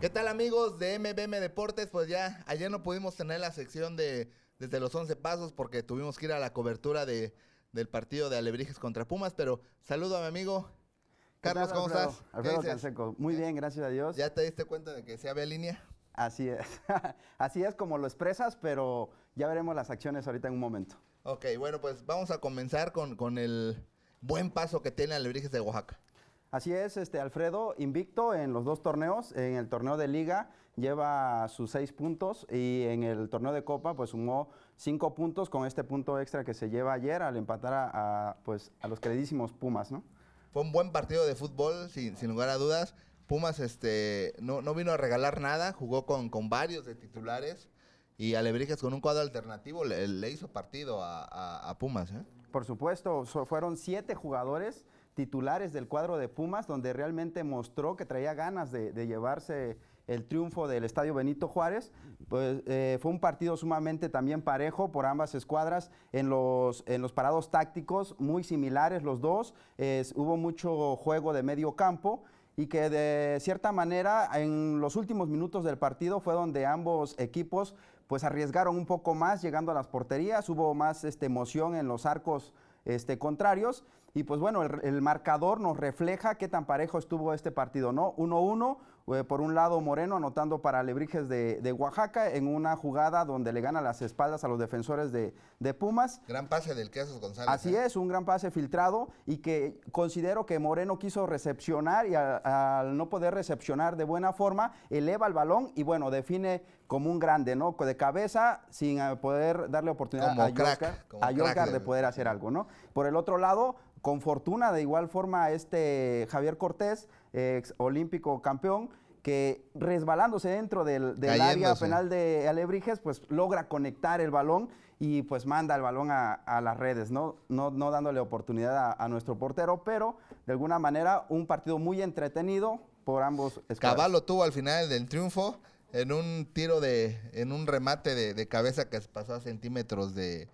¿Qué tal amigos de MBM Deportes? Pues ya ayer no pudimos tener la sección de desde los 11 pasos porque tuvimos que ir a la cobertura del partido de Alebrijes contra Pumas, pero saludo a mi amigo Carlos, ¿cómo estás? Muy bien, gracias a Dios. ¿Ya te diste cuenta de que se había línea? Así es. Así es como lo expresas, pero ya veremos las acciones ahorita en un momento. Ok, bueno, pues vamos a comenzar con, con el buen paso que tiene Alebrijes de Oaxaca. Así es, este Alfredo, invicto en los dos torneos. En el torneo de liga lleva sus seis puntos y en el torneo de copa pues sumó cinco puntos con este punto extra que se lleva ayer al empatar a, pues, a los queridísimos Pumas, ¿no? Fue un buen partido de fútbol, sin, lugar a dudas. Pumas este, no, vino a regalar nada, jugó con, varios de titulares y Alebrijes con un cuadro alternativo le, hizo partido a, Pumas. ¿eh? Por supuesto, fueron siete jugadores titulares del cuadro de Pumas, donde realmente mostró que traía ganas de, llevarse el triunfo del Estadio Benito Juárez. Pues, eh, fue un partido sumamente también parejo por ambas escuadras en los, en los parados tácticos, muy similares los dos. hubo mucho juego de medio campo y que de cierta manera en los últimos minutos del partido fue donde ambos equipos pues arriesgaron un poco más llegando a las porterías, hubo más este, emoción en los arcos este, contrarios. Y pues bueno, el, el marcador nos refleja qué tan parejo estuvo este partido, ¿no? 1-1, eh, por un lado Moreno anotando para Alebrijes de, Oaxaca en una jugada donde le gana las espaldas a los defensores de, Pumas. Gran pase del Quesos González. Así ¿eh? es, un gran pase filtrado y que considero que Moreno quiso recepcionar y al no poder recepcionar de buena forma, eleva el balón y bueno, define como un grande, ¿no? De cabeza sin eh, poder darle oportunidad a, de poder hacer algo, ¿no? Por el otro lado, con fortuna de igual forma este Javier Cortés, ex olímpico campeón, que resbalándose dentro del, área penal de Alebrijes, pues logra conectar el balón y pues manda el balón a, las redes, ¿no? No, dándole oportunidad a, nuestro portero, pero de alguna manera un partido muy entretenido por ambos. Caballo tuvo al final del triunfo en un tiro de, en un remate de, de cabeza que pasó a centímetros de,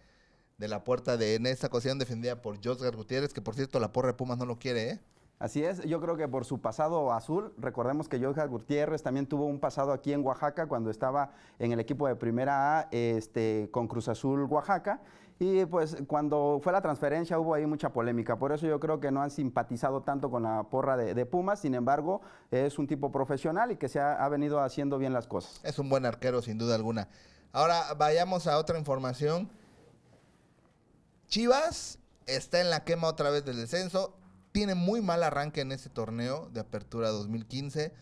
de la puerta de en esta ocasión defendida por Josgar Gutiérrez, que por cierto la porra de Pumas no lo quiere, ¿eh? Así es, yo creo que por su pasado azul, recordemos que Josgar Gutiérrez también tuvo un pasado aquí en Oaxaca cuando estaba en el equipo de Primera A este, con Cruz Azul Oaxaca. Y pues cuando fue la transferencia hubo ahí mucha polémica, por eso yo creo que no han simpatizado tanto con la porra de, Pumas, sin embargo es un tipo profesional y que se ha venido haciendo bien las cosas. Es un buen arquero sin duda alguna. Ahora vayamos a otra información. Chivas está en la quema otra vez del descenso. Tiene muy mal arranque en este torneo de apertura 2015.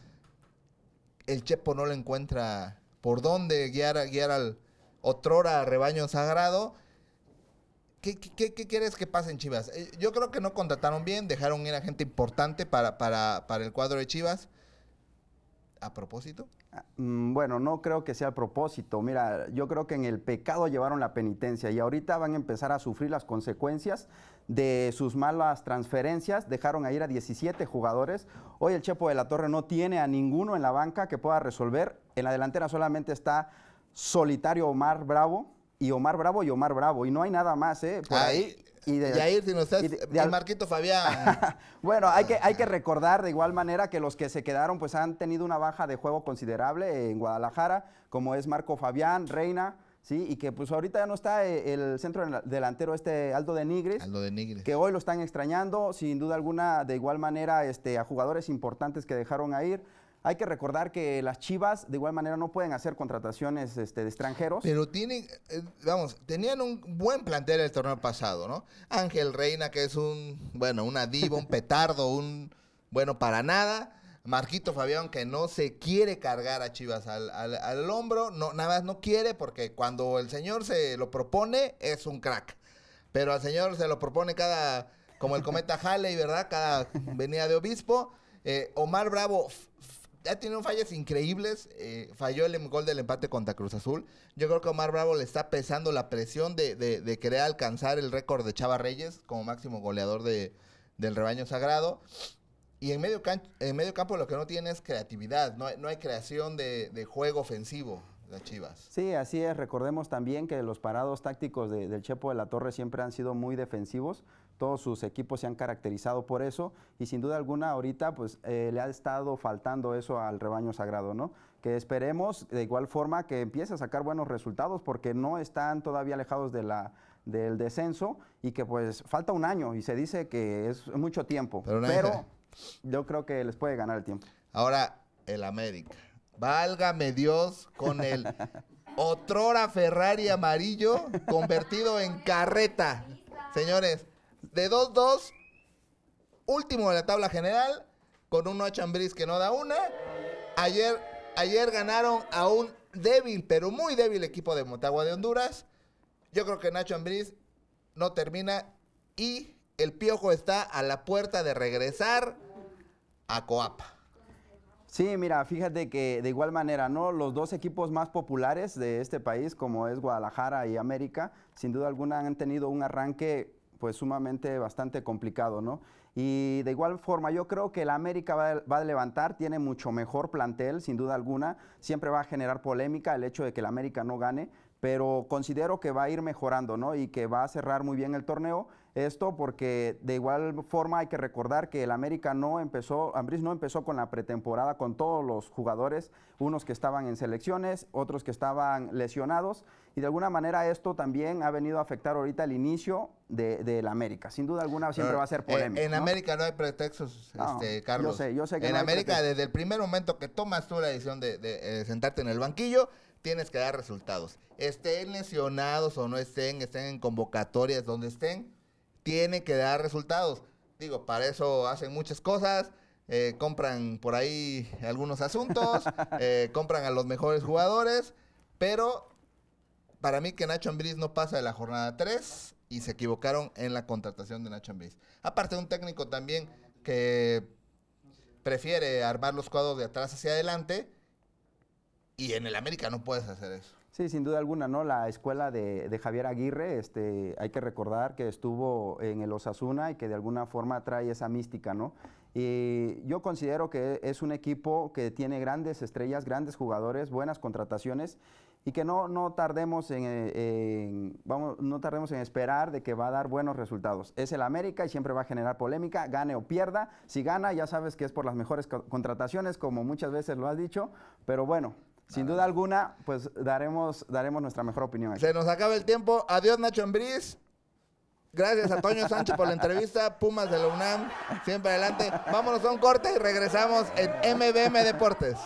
El Chepo no le encuentra por dónde guiar, guiar al otrora rebaño sagrado. ¿Qué, qué, qué quieres que pase en Chivas? Eh, yo creo que no contrataron bien, dejaron ir a gente importante para el cuadro de Chivas a propósito? Ah, mm, bueno, no creo que sea a propósito. Mira, yo creo que en el pecado llevaron la penitencia y ahorita van a empezar a sufrir las consecuencias de sus malas transferencias. Dejaron a ir a 17 jugadores. Hoy el Chepo de la Torre no tiene a ninguno en la banca que pueda resolver. En la delantera solamente está solitario Omar Bravo. Y Omar Bravo y Omar Bravo. Y no hay nada más, ¿eh? Por ahí, ahí y de, el Marquito Fabián. bueno, hay que, hay que recordar de igual manera que los que se quedaron pues han tenido una baja de juego considerable en Guadalajara, como es Marco Fabián, Reina, ¿sí? Y que pues ahorita ya no está eh, el centro delantero este Aldo de Nigris Que hoy lo están extrañando, sin duda alguna, de igual manera este, a jugadores importantes que dejaron a ir. Hay que recordar que las Chivas de igual manera no pueden hacer contrataciones este, de extranjeros. Pero tienen, eh, vamos, tenían un buen plantel el torneo pasado, ¿no? Ángel Reina, que es un, bueno, una diva, un petardo, un bueno para nada. Marquito Fabián que no se quiere cargar a Chivas al, hombro, no, nada más no quiere porque cuando el señor se lo propone es un crack. Pero al señor se lo propone cada, como el cometa Halley, ¿verdad? Cada venida de obispo. Eh, Omar Bravo ha tenido fallas increíbles. Eh, falló el em, gol del empate contra Cruz Azul. Yo creo que Omar Bravo le está pesando la presión de, de, querer alcanzar el récord de Chava Reyes como máximo goleador del rebaño sagrado. Y en medio, en medio campo lo que no tiene es creatividad, no, hay, creación de, juego ofensivo. Las Chivas. Sí, así es. Recordemos también que los parados tácticos del Chepo de la Torre siempre han sido muy defensivos todos sus equipos se han caracterizado por eso y sin duda alguna ahorita pues eh, le ha estado faltando eso al rebaño sagrado, ¿no? Que esperemos de igual forma que empiece a sacar buenos resultados porque no están todavía alejados del descenso y que pues falta un año y se dice que es mucho tiempo, pero, pero yo creo que les puede ganar el tiempo. Ahora el América. Válgame Dios con el otrora Ferrari amarillo convertido en carreta. Señores, de 2-2, último de la tabla general, con un Nacho Ambris que no da una. Ayer, ayer ganaron a un débil, pero muy débil equipo de Motagua de Honduras. Yo creo que Nacho Ambriz no termina y el Piojo está a la puerta de regresar a Coapa. Sí, mira, fíjate que de igual manera, ¿no? Los dos equipos más populares de este país, como es Guadalajara y América, sin duda alguna han tenido un arranque pues sumamente bastante complicado, ¿no? Y de igual forma, yo creo que la América va, a levantar, tiene mucho mejor plantel, sin duda alguna, siempre va a generar polémica el hecho de que la América no gane, pero considero que va a ir mejorando, ¿no? Y que va a cerrar muy bien el torneo esto porque de igual forma hay que recordar que el América no empezó, Ambris no empezó con la pretemporada con todos los jugadores, unos que estaban en selecciones, otros que estaban lesionados y de alguna manera esto también ha venido a afectar ahorita el inicio del de América. Sin duda alguna siempre va a ser eh, polémico. En, América no hay pretextos, Carlos. Yo este, sé, yo sé que En América desde el primer momento que tomas tú la decisión de eh, sentarte en el banquillo, tienes que dar resultados. Estén lesionados o no estén, estén en convocatorias, donde estén, tiene que dar resultados. Digo, para eso hacen muchas cosas. Eh, compran por ahí algunos asuntos, eh, compran a los mejores jugadores, pero para mí que Nacho Ambriz no pasa de la jornada 3 y se equivocaron en la contratación de Nacho Ambriz. Aparte de un técnico también que prefiere armar los cuadros de atrás hacia adelante y en el América no puedes hacer eso. Sí, sin duda alguna, ¿no? La escuela de, Javier Aguirre, este, hay que recordar que estuvo en el Osasuna y que de alguna forma trae esa mística, ¿no? Y yo considero que es un equipo que tiene grandes estrellas, grandes jugadores, buenas contrataciones y que no, no tardemos en, vamos, no tardemos en esperar de que va a dar buenos resultados. Es el América y siempre va a generar polémica, gane o pierda. Si gana, ya sabes que es por las mejores contrataciones, como muchas veces lo has dicho, pero bueno, sin duda alguna, pues daremos, daremos nuestra mejor opinión. Se nos acaba el tiempo. Adiós, Nacho Embriz. Gracias Antonio Toño Sánchez por la entrevista. Pumas de la UNAM, siempre adelante. Vámonos a un corte y regresamos en MBM Deportes.